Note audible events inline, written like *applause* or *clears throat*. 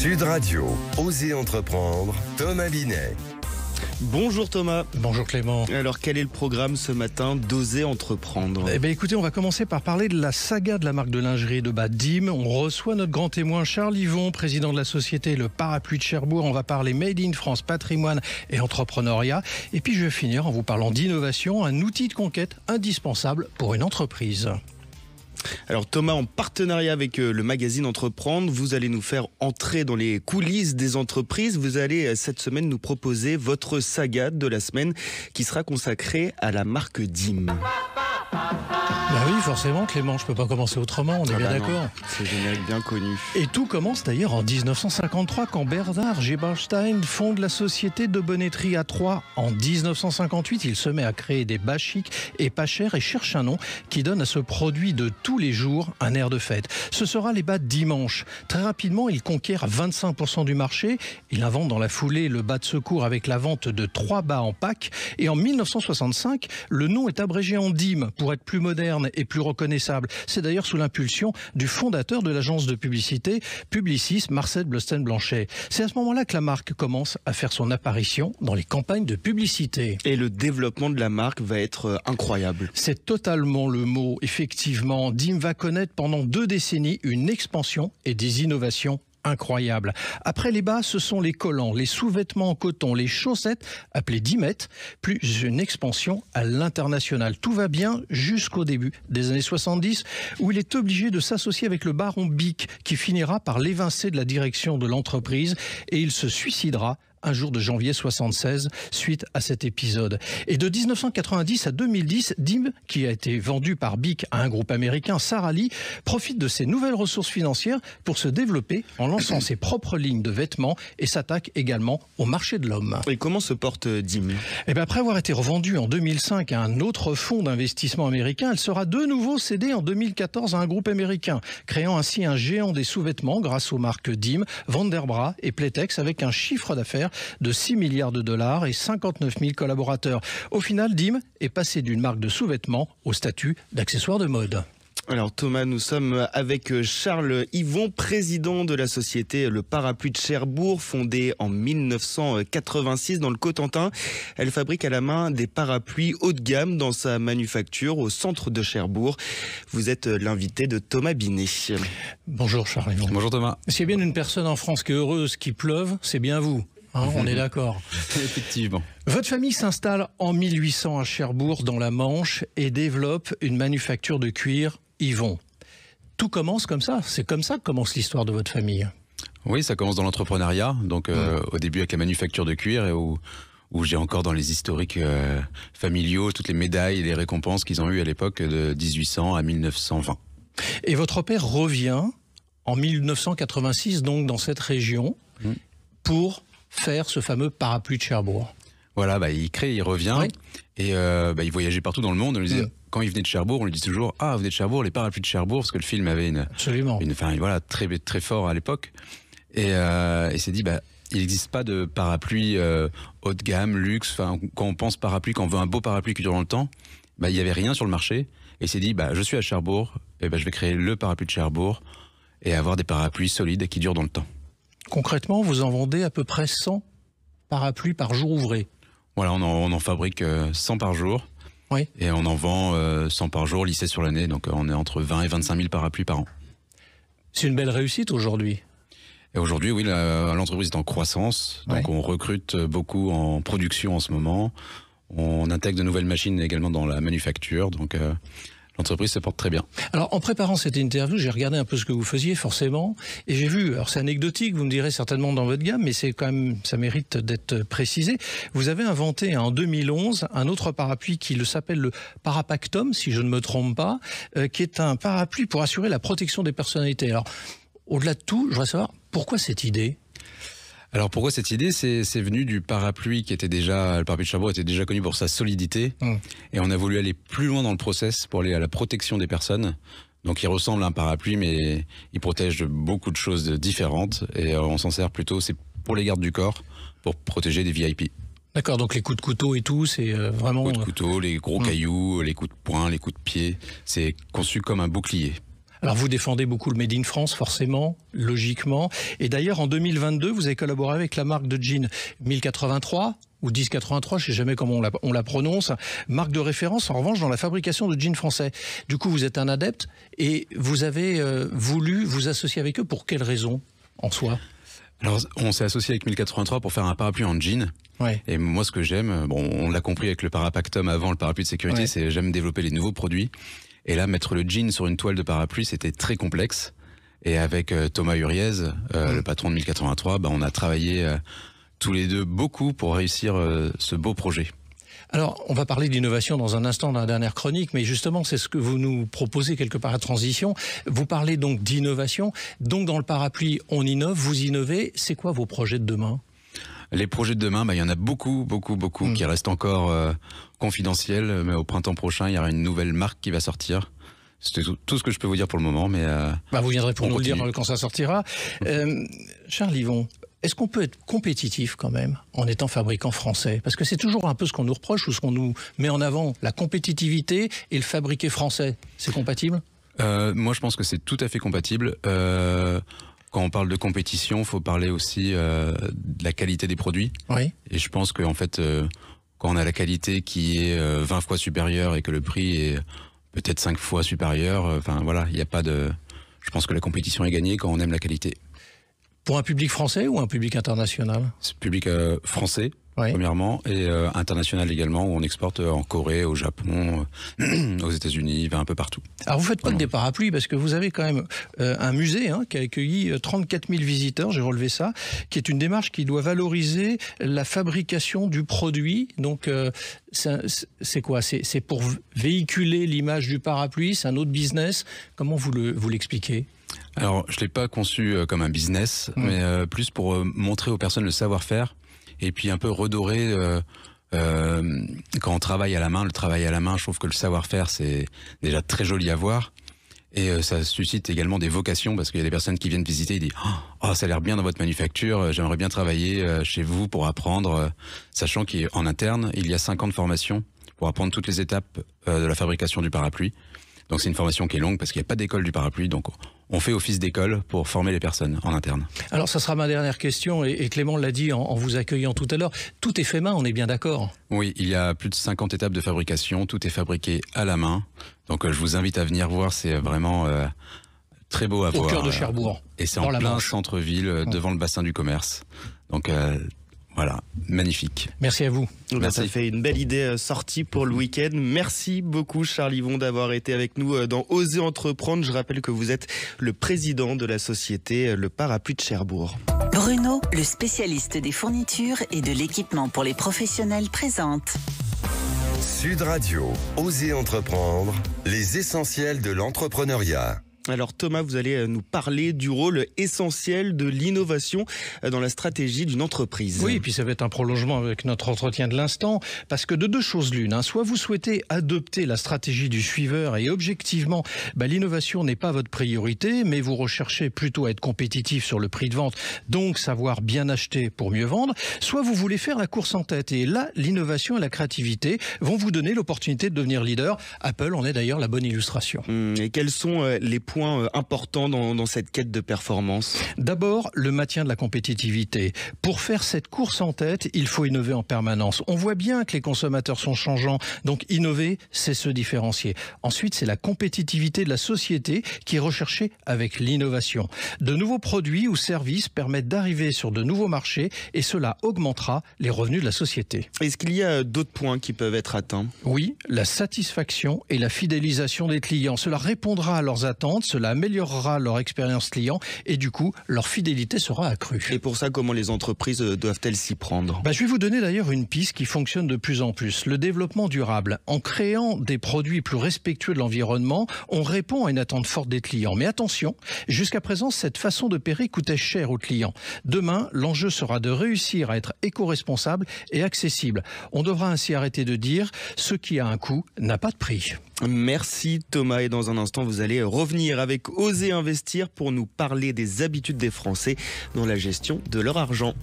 Sud Radio, Oser entreprendre, Thomas Binet. Bonjour Thomas. Bonjour Clément. Alors quel est le programme ce matin d'oser entreprendre Eh bien écoutez, on va commencer par parler de la saga de la marque de lingerie de Badim. On reçoit notre grand témoin Charles Yvon, président de la société Le Parapluie de Cherbourg. On va parler Made in France, patrimoine et entrepreneuriat. Et puis je vais finir en vous parlant d'innovation, un outil de conquête indispensable pour une entreprise. Alors Thomas, en partenariat avec euh, le magazine Entreprendre, vous allez nous faire entrer dans les coulisses des entreprises. Vous allez euh, cette semaine nous proposer votre saga de la semaine qui sera consacrée à la marque DIM. Bah oui, forcément, Clément, je peux pas commencer autrement, on est ah bien bah d'accord. C'est générique bien connu. Et tout commence d'ailleurs en 1953 quand Bernard Bernstein fonde la société de bonnetterie à Troyes. En 1958, il se met à créer des bas chics et pas chers et cherche un nom qui donne à ce produit de tous les jours un air de fête. Ce sera les bas de dimanche. Très rapidement, il conquiert 25% du marché. Il invente dans la foulée le bas de secours avec la vente de trois bas en pack. Et en 1965, le nom est abrégé en dîme pour être plus moderne est plus reconnaissable. C'est d'ailleurs sous l'impulsion du fondateur de l'agence de publicité Publicis, Marcel Blosten-Blanchet. C'est à ce moment-là que la marque commence à faire son apparition dans les campagnes de publicité. Et le développement de la marque va être euh, incroyable. C'est totalement le mot, effectivement. DIM va connaître pendant deux décennies une expansion et des innovations incroyable. Après les bas, ce sont les collants, les sous-vêtements en coton, les chaussettes, appelées 10 plus une expansion à l'international. Tout va bien jusqu'au début des années 70, où il est obligé de s'associer avec le baron Bic, qui finira par l'évincer de la direction de l'entreprise, et il se suicidera un jour de janvier 76 suite à cet épisode. Et de 1990 à 2010, DIM, qui a été vendu par BIC à un groupe américain, Sarali, profite de ses nouvelles ressources financières pour se développer en lançant ses propres lignes de vêtements et s'attaque également au marché de l'homme. Et comment se porte euh, DIM et eh ben, Après avoir été revendue en 2005 à un autre fonds d'investissement américain, elle sera de nouveau cédée en 2014 à un groupe américain, créant ainsi un géant des sous-vêtements grâce aux marques DIM, Vanderbra et Playtex avec un chiffre d'affaires de 6 milliards de dollars et 59 000 collaborateurs. Au final, DIM est passé d'une marque de sous-vêtements au statut d'accessoire de mode. Alors Thomas, nous sommes avec Charles Yvon, président de la société Le Parapluie de Cherbourg, fondée en 1986 dans le Cotentin. Elle fabrique à la main des parapluies haut de gamme dans sa manufacture au centre de Cherbourg. Vous êtes l'invité de Thomas Binet. Bonjour Charles Yvon. Bonjour Thomas. S'il y a bien une personne en France qui est heureuse qu'il pleuve, c'est bien vous. Hein, on est *laughs* d'accord. Effectivement. Votre famille s'installe en 1800 à Cherbourg, dans la Manche, et développe une manufacture de cuir, Yvon. Tout commence comme ça. C'est comme ça que commence l'histoire de votre famille. Oui, ça commence dans l'entrepreneuriat. Donc, euh, au début, avec la manufacture de cuir et où, j'ai encore dans les historiques euh, familiaux toutes les médailles et les récompenses qu'ils ont eues à l'époque de 1800 à 1920. Et votre père revient en 1986, donc, dans cette région, mmh. pour faire ce fameux parapluie de Cherbourg. Voilà, bah, il crée, il revient. Et euh, bah, il voyageait partout dans le monde. Mm. Quand il venait de Cherbourg, on lui disait toujours Ah, vous venez de Cherbourg, les parapluies de Cherbourg, parce que le film avait une. Absolument. Une, fin voilà, très, très fort à l'époque. Et il euh, s'est dit bah, Il n'existe pas de parapluie euh, haut de gamme, luxe. Enfin, quand on pense parapluie, quand on veut un beau parapluie qui dure dans le temps, bah, il n'y avait rien sur le marché. Et il s'est dit bah, Je suis à Cherbourg, et je vais créer le parapluie de Cherbourg et avoir des parapluies solides qui durent dans le temps. Concrètement, vous en vendez à peu près 100 parapluies par jour ouvré. Voilà, on en, fabrique 100 euh, par jour. Oui. Et on en vend 100 euh, par jour lycée sur l'année. Donc euh, on est entre 20 et 25 000 parapluies par an. C'est une belle réussite aujourd'hui. Et aujourd'hui, oui, l'entreprise est en croissance. Donc on recrute beaucoup en production en ce moment. On intègre de nouvelles machines également dans la manufacture. Donc l'entreprise se porte très bien. Alors, en préparant cette interview, j'ai regardé un peu ce que vous faisiez, forcément, et j'ai vu, alors c'est anecdotique, vous me direz certainement dans votre gamme, mais c'est quand même, ça mérite d'être précisé. Vous avez inventé hein, en 2011 un autre parapluie qui s'appelle le Parapactum, si je ne me trompe pas, euh, qui est un parapluie pour assurer la protection des personnalités. Alors, au-delà de tout, je voudrais savoir pourquoi cette idée alors pourquoi cette idée C'est venu du parapluie qui était déjà, le parapluie de Chabot était déjà connu pour sa solidité, mmh. et on a voulu aller plus loin dans le process pour aller à la protection des personnes. Donc il ressemble à un parapluie, mais il protège de beaucoup de choses différentes, et euh, on s'en sert plutôt, c'est pour les gardes du corps, pour protéger des VIP. D'accord, donc les coups de couteau et tout, c'est euh, vraiment... Les coups de euh, couteau, les gros mmh. cailloux, les coups de poing, les coups de pied, c'est conçu comme un bouclier. Alors vous défendez beaucoup le Made in France, forcément, logiquement. Et d'ailleurs, en 2022, vous avez collaboré avec la marque de jeans 1083 ou 1083, je sais jamais comment on la, on la prononce, marque de référence en revanche dans la fabrication de jeans français. Du coup, vous êtes un adepte et vous avez euh, voulu vous associer avec eux pour quelles raison en soi alors, on s'est associé avec 1083 pour faire un parapluie en jean. Ouais. Et moi, ce que j'aime, euh, bon, on l'a compris avec le parapactum avant, le parapluie de sécurité, c'est j'aime développer les nouveaux produits. Et là, mettre le jean sur une toile de parapluie, c'était très complexe. Et avec euh, Thomas Uriez, euh, mm. le patron de 1083, bah, on a travaillé euh, tous les deux beaucoup pour réussir ce beau projet. Alors, on va parler d'innovation dans un instant dans la dernière chronique, mais justement, c'est ce que vous nous proposez quelque part à transition. Vous parlez donc d'innovation. Donc, dans le parapluie, on innove, vous innovez. C'est quoi vos projets de demain les projets de demain, bah, il y en a beaucoup, beaucoup, beaucoup mm. qui restent encore euh, confidentiels. Mais au printemps prochain, il y aura une nouvelle marque qui va sortir. C'était tout, ce que je peux vous dire pour le moment. Mais euh, bah, vous viendrez pour nous le dire quand ça sortira. Mm. Euh, Charles Yvon, est-ce qu'on peut être compétitif quand même en étant fabricant français Parce que c'est toujours un peu ce qu'on nous reproche ou ce qu'on nous met en avant, la compétitivité et le fabriquer français. C'est compatible Moi, je pense que c'est tout à fait compatible quand on parle de compétition, faut parler aussi euh, de la qualité des produits. Et je pense qu'en en fait, euh, quand on a la qualité qui est 20 euh, fois supérieure et que le prix est peut-être 5 fois supérieur, enfin voilà, il n'y a pas de. Je pense que la compétition est gagnée quand on aime la qualité. Pour un public français ou un public international Public français, premièrement, et euh, international également, où on exporte euh, en Corée, au Japon, euh, *clears throat* aux États-Unis, un peu partout. Alors vous faites pas que des parapluies, parce que vous avez quand même un musée hein, qui a accueilli 34 000 visiteurs, j'ai relevé ça, qui est une démarche qui doit valoriser la fabrication du produit. Donc c'est quoi C'est pour véhiculer l'image du parapluie, c'est un autre business. Comment vous l'expliquez alors, je ne l'ai pas conçu euh, comme un business, mm. mais euh, plus pour euh, montrer aux personnes le savoir-faire et puis un peu redorer. quand on travaille à la main, le travail à la main, je trouve que le savoir-faire, c'est déjà très joli à voir. Et ça suscite également des vocations parce qu'il y a des personnes qui viennent visiter et disent oh, oh ça a l'air bien dans votre manufacture, j'aimerais bien travailler chez vous pour apprendre, sachant qu'en interne, il y a 50 formations pour apprendre toutes les étapes de la fabrication du parapluie. Donc c'est une formation qui est longue parce qu'il n'y a pas d'école du parapluie, donc on fait office d'école pour former les personnes en interne. Alors ça sera ma dernière question et, Clément l'a dit en, vous accueillant tout à l'heure, tout est fait main, on est bien d'accord Oui, il y a plus de 50 étapes de fabrication, tout est fabriqué à la main. Donc euh, je vous invite à venir voir, c'est euh, vraiment euh, très beau à voir. Au cœur de Cherbourg. Et c'est en plein centre-ville, devant le bassin du commerce. Donc voilà, magnifique. Merci à vous. Ça fait une belle idée euh, sortie pour le week-end. Merci beaucoup Charles Yvon d'avoir été avec nous euh, dans Oser Entreprendre. Je rappelle que vous êtes le président de la société euh, Le Parapluie de Cherbourg. Bruno, le spécialiste des fournitures et de l'équipement pour les professionnels présente. Sud Radio, Oser Entreprendre, les essentiels de l'entrepreneuriat. Alors Thomas, vous allez euh, nous parler du rôle essentiel de l'innovation euh, dans la stratégie d'une entreprise. Oui, et puis ça va être un prolongement avec notre entretien de l'instant, parce que de deux choses l'une, hein. soit vous souhaitez adopter la stratégie du suiveur et objectivement, bah, l'innovation n'est pas votre priorité, mais vous recherchez plutôt à être compétitif sur le prix de vente, donc savoir bien acheter pour mieux vendre, soit vous voulez faire la course en tête, et là, l'innovation et la créativité vont vous donner l'opportunité de devenir leader. Apple en est d'ailleurs la bonne illustration. Hum, et quels sont euh, les points euh, importants dans, dans cette quête de performance D'abord, le maintien de la compétitivité. Pour faire cette course en tête, il faut innover en permanence. On voit bien que les consommateurs sont changeants, donc innover, c'est se différencier. Ensuite, c'est la compétitivité de la société qui est recherchée avec l'innovation. De nouveaux produits ou services permettent d'arriver sur de nouveaux marchés et cela augmentera les revenus de la société. Est-ce qu'il y a euh, d'autres points qui peuvent être atteints Oui, la satisfaction et la fidélisation des clients. Cela répondra à leurs attentes cela améliorera leur expérience client et du coup, leur fidélité sera accrue. Et pour ça, comment les entreprises euh, doivent-elles s'y prendre bah, Je vais vous donner d'ailleurs une piste qui fonctionne de plus en plus. Le développement durable. En créant des produits plus respectueux de l'environnement, on répond à une attente forte des clients. Mais attention, jusqu'à présent, cette façon de payer coûtait cher aux clients. Demain, l'enjeu sera de réussir à être éco-responsable et accessible. On devra ainsi arrêter de dire ce qui a un coût n'a pas de prix. Merci Thomas et dans un instant vous allez revenir avec Oser investir pour nous parler des habitudes des Français dans la gestion de leur argent.